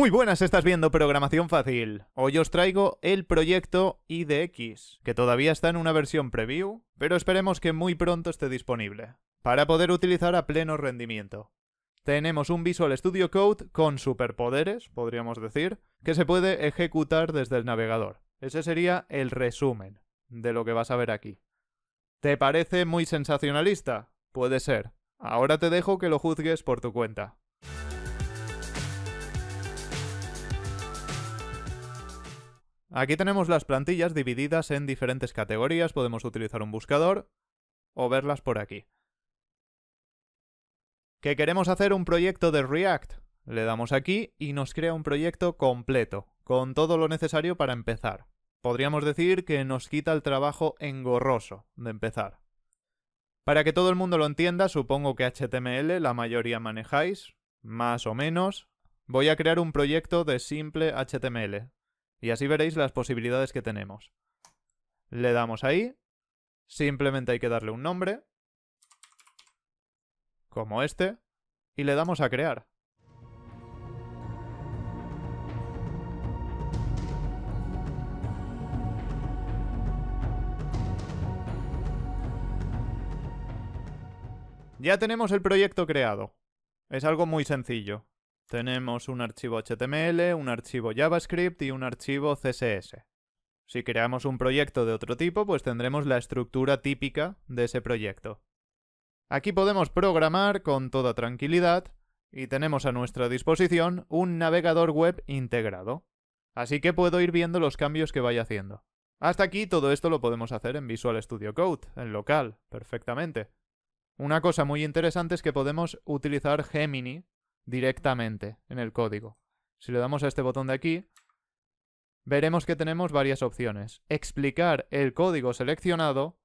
Muy buenas, estás viendo Programación Fácil. Hoy os traigo el proyecto IDX, que todavía está en una versión preview, pero esperemos que muy pronto esté disponible, para poder utilizar a pleno rendimiento. Tenemos un Visual Studio Code con superpoderes, podríamos decir, que se puede ejecutar desde el navegador. Ese sería el resumen de lo que vas a ver aquí. ¿Te parece muy sensacionalista? Puede ser. Ahora te dejo que lo juzgues por tu cuenta. Aquí tenemos las plantillas divididas en diferentes categorías, podemos utilizar un buscador o verlas por aquí. Que queremos hacer un proyecto de React. Le damos aquí y nos crea un proyecto completo, con todo lo necesario para empezar. Podríamos decir que nos quita el trabajo engorroso de empezar. Para que todo el mundo lo entienda, supongo que HTML la mayoría manejáis, más o menos. Voy a crear un proyecto de simple HTML, y así veréis las posibilidades que tenemos. Le damos ahí. Simplemente hay que darle un nombre. Como este. Y le damos a crear. Ya tenemos el proyecto creado. Es algo muy sencillo. Tenemos un archivo HTML, un archivo JavaScript y un archivo CSS. Si creamos un proyecto de otro tipo, pues tendremos la estructura típica de ese proyecto. Aquí podemos programar con toda tranquilidad y tenemos a nuestra disposición un navegador web integrado. Así que puedo ir viendo los cambios que vaya haciendo. Hasta aquí todo esto lo podemos hacer en Visual Studio Code, en local, perfectamente. Una cosa muy interesante es que podemos utilizar Gemini directamente en el código. Si le damos a este botón de aquí, veremos que tenemos varias opciones. Explicar el código seleccionado,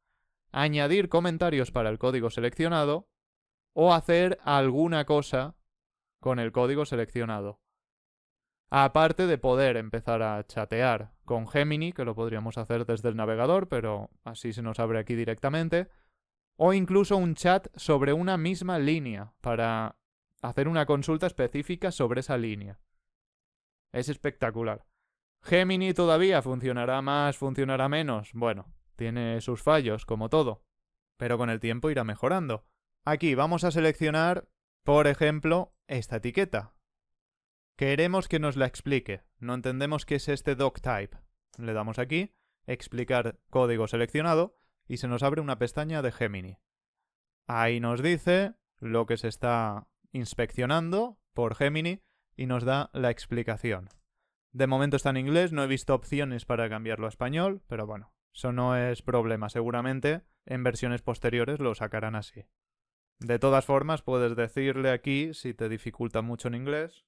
añadir comentarios para el código seleccionado o hacer alguna cosa con el código seleccionado. Aparte de poder empezar a chatear con Gemini, que lo podríamos hacer desde el navegador, pero así se nos abre aquí directamente, o incluso un chat sobre una misma línea para hacer una consulta específica sobre esa línea. Es espectacular. Gemini todavía funcionará más, funcionará menos. Bueno, tiene sus fallos, como todo. Pero con el tiempo irá mejorando. Aquí vamos a seleccionar, por ejemplo, esta etiqueta. Queremos que nos la explique. No entendemos qué es este type. Le damos aquí, explicar código seleccionado, y se nos abre una pestaña de Gemini. Ahí nos dice lo que se está inspeccionando por Gemini y nos da la explicación. De momento está en inglés, no he visto opciones para cambiarlo a español, pero bueno, eso no es problema. Seguramente en versiones posteriores lo sacarán así. De todas formas, puedes decirle aquí si te dificulta mucho en inglés.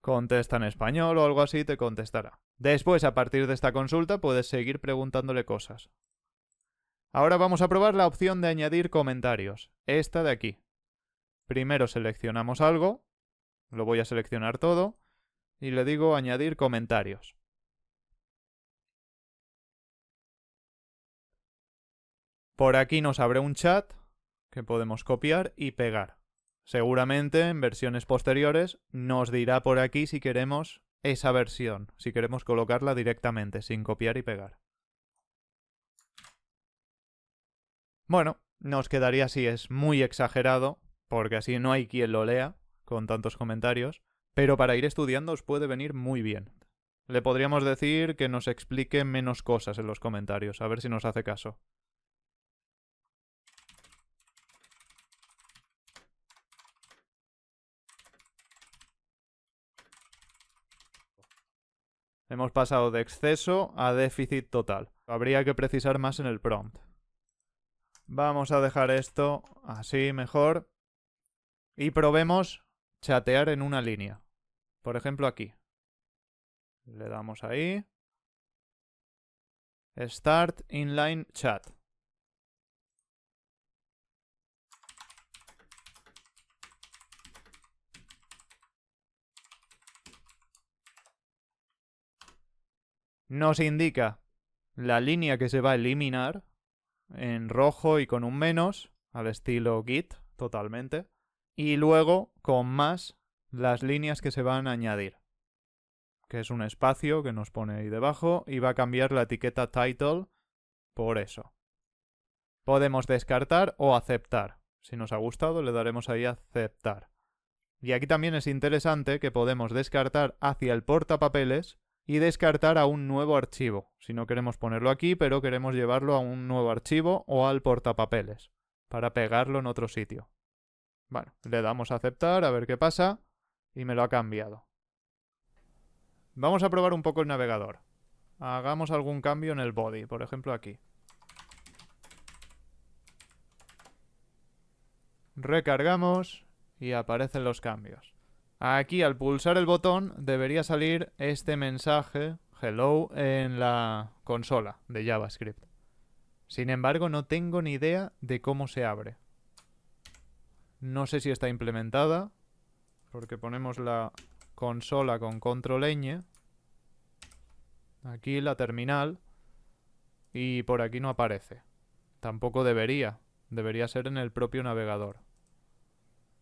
Contesta en español o algo así, te contestará. Después, a partir de esta consulta, puedes seguir preguntándole cosas. Ahora vamos a probar la opción de añadir comentarios, esta de aquí. Primero seleccionamos algo, lo voy a seleccionar todo, y le digo añadir comentarios. Por aquí nos abre un chat que podemos copiar y pegar. Seguramente en versiones posteriores nos dirá por aquí si queremos esa versión, si queremos colocarla directamente, sin copiar y pegar. Bueno, nos quedaría así, es muy exagerado, porque así no hay quien lo lea con tantos comentarios, pero para ir estudiando os puede venir muy bien. Le podríamos decir que nos explique menos cosas en los comentarios, a ver si nos hace caso. Hemos pasado de exceso a déficit total. Habría que precisar más en el prompt. Vamos a dejar esto así mejor. Y probemos chatear en una línea. Por ejemplo, aquí. Le damos ahí. Start inline chat. Nos indica la línea que se va a eliminar en rojo y con un menos, al estilo Git, totalmente. Y luego, con más, las líneas que se van a añadir, que es un espacio que nos pone ahí debajo, y va a cambiar la etiqueta title por eso. Podemos descartar o aceptar. Si nos ha gustado, le daremos ahí aceptar. Y aquí también es interesante que podemos descartar hacia el portapapeles y descartar a un nuevo archivo, si no queremos ponerlo aquí, pero queremos llevarlo a un nuevo archivo o al portapapeles, para pegarlo en otro sitio. Bueno, le damos a aceptar, a ver qué pasa, y me lo ha cambiado. Vamos a probar un poco el navegador. Hagamos algún cambio en el body, por ejemplo aquí. Recargamos y aparecen los cambios. Aquí al pulsar el botón debería salir este mensaje hello en la consola de JavaScript. Sin embargo, no tengo ni idea de cómo se abre. No sé si está implementada, porque ponemos la consola con control Aquí la terminal. Y por aquí no aparece. Tampoco debería. Debería ser en el propio navegador.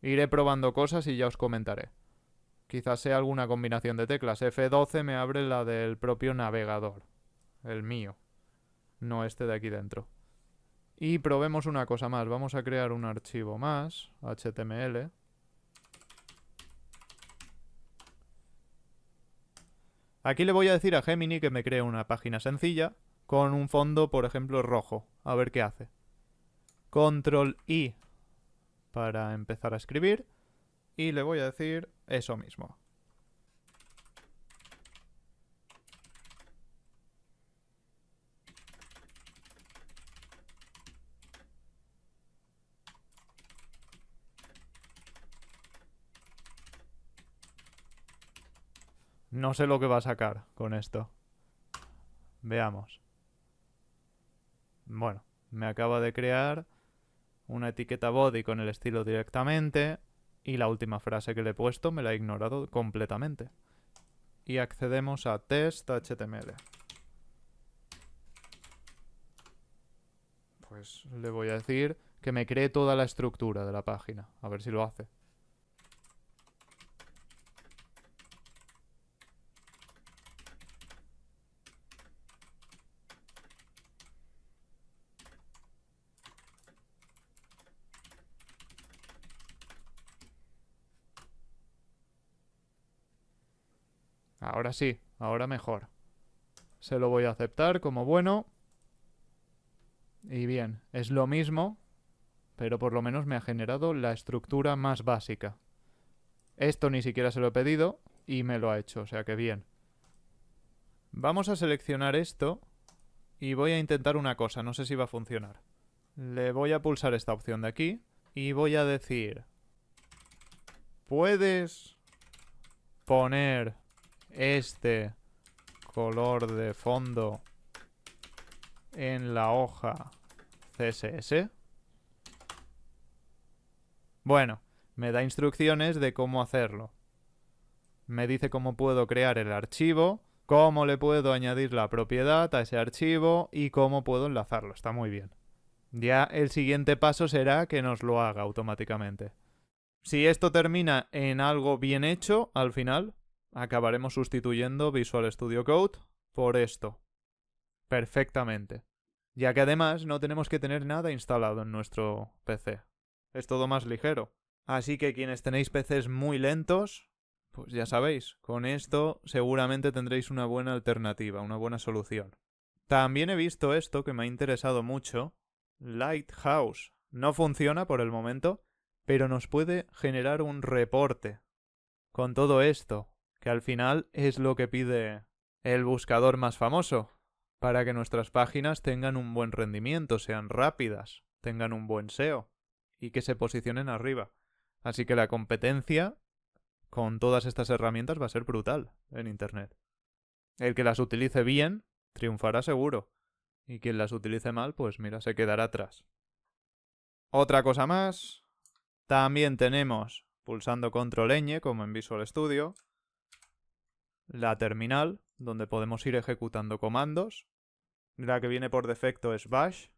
Iré probando cosas y ya os comentaré. Quizás sea alguna combinación de teclas. F12 me abre la del propio navegador. El mío. No este de aquí dentro. Y probemos una cosa más. Vamos a crear un archivo más. HTML. Aquí le voy a decir a Gemini que me cree una página sencilla con un fondo, por ejemplo, rojo. A ver qué hace. Control I para empezar a escribir y le voy a decir eso mismo. No sé lo que va a sacar con esto. Veamos. Bueno, me acaba de crear una etiqueta body con el estilo directamente y la última frase que le he puesto me la ha ignorado completamente. Y accedemos a test.html. Pues le voy a decir que me cree toda la estructura de la página, a ver si lo hace. ahora sí, ahora mejor. Se lo voy a aceptar como bueno. Y bien, es lo mismo, pero por lo menos me ha generado la estructura más básica. Esto ni siquiera se lo he pedido y me lo ha hecho, o sea que bien. Vamos a seleccionar esto y voy a intentar una cosa, no sé si va a funcionar. Le voy a pulsar esta opción de aquí y voy a decir... Puedes poner este color de fondo en la hoja CSS? Bueno, me da instrucciones de cómo hacerlo. Me dice cómo puedo crear el archivo, cómo le puedo añadir la propiedad a ese archivo y cómo puedo enlazarlo. Está muy bien. Ya el siguiente paso será que nos lo haga automáticamente. Si esto termina en algo bien hecho, al final, acabaremos sustituyendo Visual Studio Code por esto. Perfectamente. Ya que además no tenemos que tener nada instalado en nuestro PC. Es todo más ligero. Así que quienes tenéis PCs muy lentos, pues ya sabéis, con esto seguramente tendréis una buena alternativa, una buena solución. También he visto esto que me ha interesado mucho, Lighthouse. No funciona por el momento, pero nos puede generar un reporte. Con todo esto, que al final es lo que pide el buscador más famoso, para que nuestras páginas tengan un buen rendimiento, sean rápidas, tengan un buen SEO y que se posicionen arriba. Así que la competencia con todas estas herramientas va a ser brutal en Internet. El que las utilice bien, triunfará seguro. Y quien las utilice mal, pues mira, se quedará atrás. Otra cosa más. También tenemos, pulsando control como en Visual Studio, la terminal, donde podemos ir ejecutando comandos. La que viene por defecto es bash.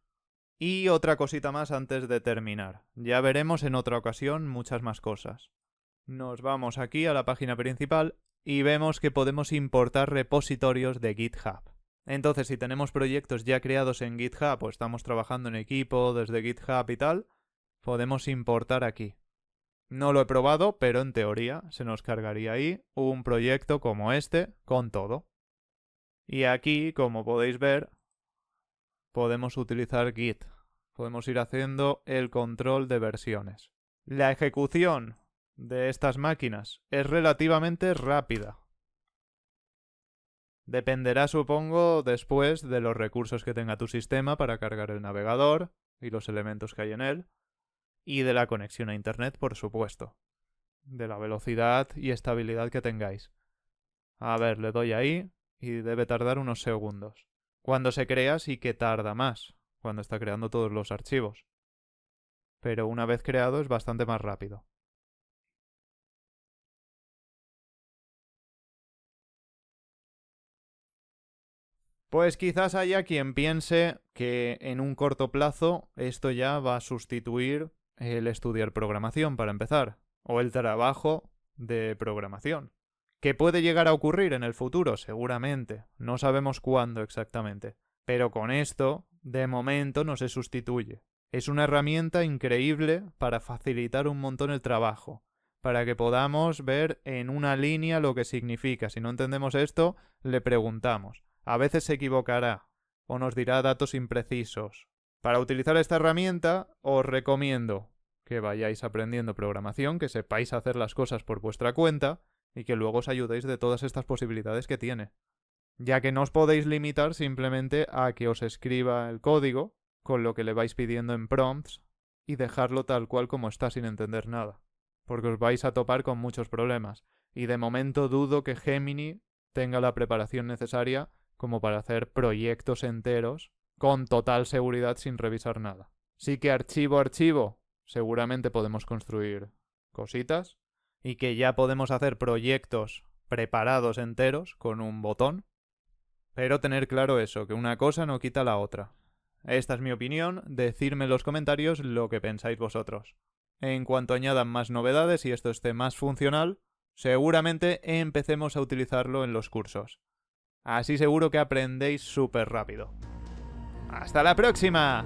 Y otra cosita más antes de terminar. Ya veremos en otra ocasión muchas más cosas. Nos vamos aquí a la página principal y vemos que podemos importar repositorios de GitHub. Entonces, si tenemos proyectos ya creados en GitHub o estamos trabajando en equipo desde GitHub y tal, podemos importar aquí. No lo he probado, pero en teoría se nos cargaría ahí un proyecto como este con todo. Y aquí, como podéis ver, podemos utilizar Git. Podemos ir haciendo el control de versiones. La ejecución de estas máquinas es relativamente rápida. Dependerá, supongo, después de los recursos que tenga tu sistema para cargar el navegador y los elementos que hay en él y de la conexión a Internet, por supuesto. De la velocidad y estabilidad que tengáis. A ver, le doy ahí y debe tardar unos segundos. Cuando se crea sí que tarda más, cuando está creando todos los archivos. Pero una vez creado es bastante más rápido. Pues quizás haya quien piense que en un corto plazo esto ya va a sustituir el estudiar programación para empezar, o el trabajo de programación. ¿Qué puede llegar a ocurrir en el futuro? Seguramente. No sabemos cuándo exactamente. Pero con esto, de momento, no se sustituye. Es una herramienta increíble para facilitar un montón el trabajo, para que podamos ver en una línea lo que significa. Si no entendemos esto, le preguntamos. A veces se equivocará o nos dirá datos imprecisos para utilizar esta herramienta os recomiendo que vayáis aprendiendo programación, que sepáis hacer las cosas por vuestra cuenta y que luego os ayudéis de todas estas posibilidades que tiene. Ya que no os podéis limitar simplemente a que os escriba el código con lo que le vais pidiendo en prompts y dejarlo tal cual como está sin entender nada, porque os vais a topar con muchos problemas y de momento dudo que Gemini tenga la preparación necesaria como para hacer proyectos enteros con total seguridad sin revisar nada. Sí que archivo archivo, seguramente podemos construir cositas y que ya podemos hacer proyectos preparados enteros con un botón. Pero tener claro eso, que una cosa no quita la otra. Esta es mi opinión, decidme en los comentarios lo que pensáis vosotros. En cuanto añadan más novedades y esto esté más funcional, seguramente empecemos a utilizarlo en los cursos. Así seguro que aprendéis súper rápido. Hasta la próxima.